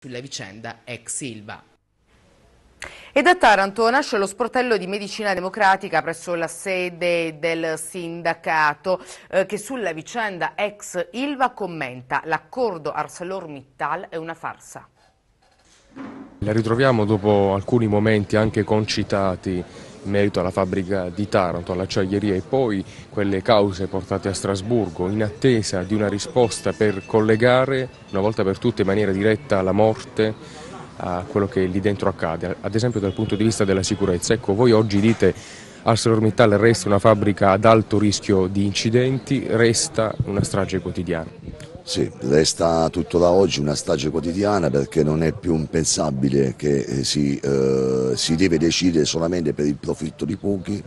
sulla vicenda ex Silva. E da Taranto nasce lo sportello di medicina democratica presso la sede del sindacato eh, che sulla vicenda ex Ilva commenta l'accordo ArcelorMittal è una farsa. La ritroviamo dopo alcuni momenti anche concitati in merito alla fabbrica di Taranto, all'acciaieria e poi quelle cause portate a Strasburgo in attesa di una risposta per collegare una volta per tutte in maniera diretta la morte a quello che lì dentro accade, ad esempio dal punto di vista della sicurezza. Ecco, voi oggi dite ArcelorMittal resta una fabbrica ad alto rischio di incidenti, resta una strage quotidiana. Sì, resta tutto da oggi una strage quotidiana perché non è più impensabile che eh, si, eh, si deve decidere solamente per il profitto di pochi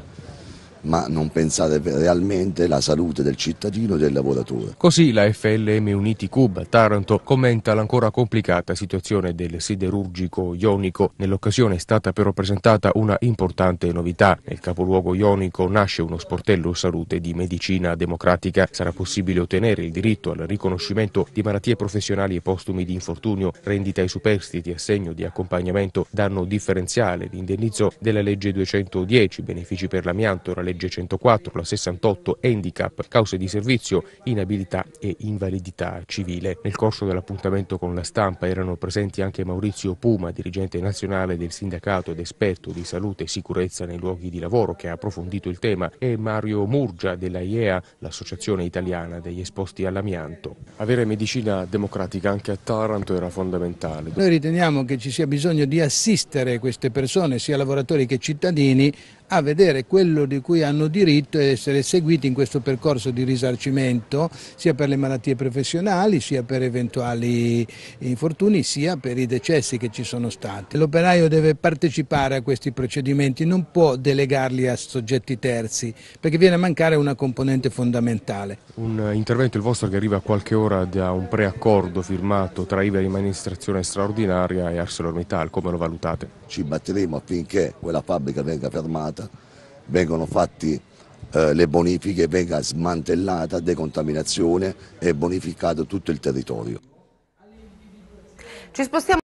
ma non pensate realmente alla salute del cittadino e del lavoratore. Così la FLM Uniti Cub Taranto commenta l'ancora complicata situazione del siderurgico ionico. Nell'occasione è stata però presentata una importante novità. Nel capoluogo ionico nasce uno sportello salute di medicina democratica. Sarà possibile ottenere il diritto al riconoscimento di malattie professionali e postumi di infortunio, rendita ai superstiti, assegno di accompagnamento, danno differenziale, l'indennizzo della legge 210, benefici per l'amianto, la legge 104, la 68 handicap, cause di servizio, inabilità e invalidità civile. Nel corso dell'appuntamento con la stampa erano presenti anche Maurizio Puma, dirigente nazionale del sindacato ed esperto di salute e sicurezza nei luoghi di lavoro che ha approfondito il tema, e Mario Murgia della IEA, l'associazione italiana degli esposti all'amianto. Avere medicina democratica anche a Taranto era fondamentale. Noi riteniamo che ci sia bisogno di assistere queste persone, sia lavoratori che cittadini, a vedere quello di cui cui hanno diritto ad essere seguiti in questo percorso di risarcimento sia per le malattie professionali, sia per eventuali infortuni, sia per i decessi che ci sono stati. L'operaio deve partecipare a questi procedimenti, non può delegarli a soggetti terzi, perché viene a mancare una componente fondamentale. Un intervento il vostro che arriva a qualche ora da un preaccordo firmato tra IVA e amministrazione straordinaria e ArcelorMittal, come lo valutate? Ci batteremo affinché quella fabbrica venga fermata vengono fatte eh, le bonifiche, venga smantellata decontaminazione e bonificato tutto il territorio.